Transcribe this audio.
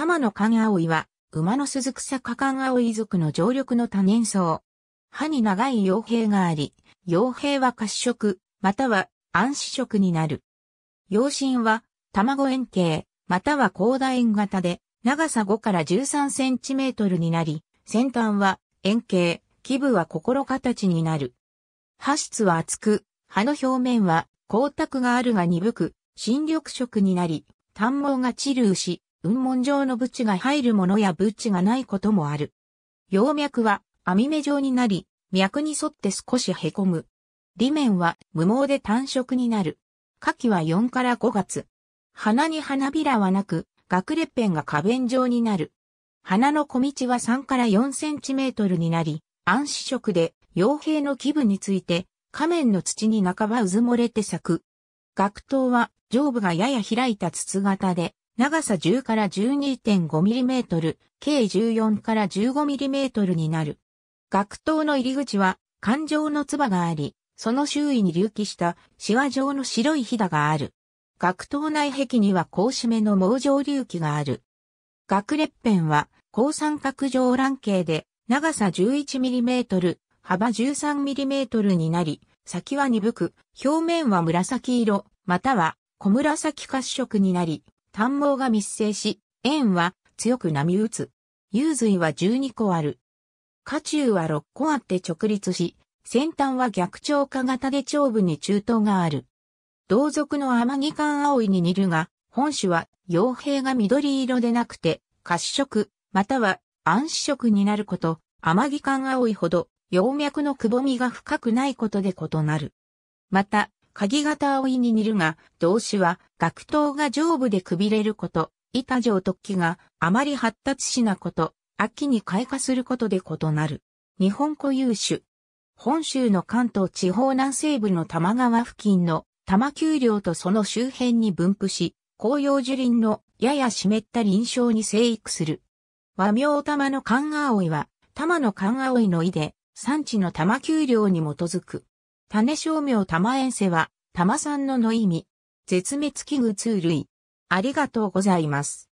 玉の勘葵は、馬の鈴草加冠葵族の常緑の多年草。歯に長い傭兵があり、傭兵は褐色、または暗視色になる。養身は、卵円形、または広大円型で、長さ5から13センチメートルになり、先端は円形、基部は心形になる。歯質は厚く、歯の表面は光沢があるが鈍く、新緑色になり、短毛が散るし、雲門状のブチが入るものやブチがないこともある。葉脈は網目状になり、脈に沿って少し凹む。裏面は無毛で単色になる。花季は4から5月。花に花びらはなく、学裂片が花弁状になる。花の小道は3から4センチメートルになり、暗視色で、傭兵の気分について、仮面の土に半ばうずもれて咲く。学頭は上部がやや開いた筒型で、長さ10から1 2 5トル、計14から1 5トルになる。学頭の入り口は、環状の唾があり、その周囲に隆起したシワ状の白いひだがある。学頭内壁には格子目の毛状隆起がある。学裂片は、高三角状卵形で、長さ1 1トル、幅1 3トルになり、先は鈍く、表面は紫色、または小紫褐色になり、短毛が密生し、円は強く波打つ。幽髄は12個ある。下中は6個あって直立し、先端は逆長下型で長部に中等がある。同族の天城間葵に似るが、本種は傭兵が緑色でなくて、褐色、または暗視色になること、天城間葵ほど、葉脈のくぼみが深くないことで異なる。また、鍵型葵に似るが、動詞は、学頭が上部でくびれること、板状突起があまり発達しなこと、秋に開花することで異なる。日本固有種。本州の関東地方南西部の玉川付近の玉丘陵とその周辺に分布し、紅葉樹林のやや湿った林床に生育する。和名玉の寒葵は、玉の寒葵の意で、産地の玉丘陵に基づく。種商名玉遠瀬は、玉さんのの意味、絶滅危惧通類。ありがとうございます。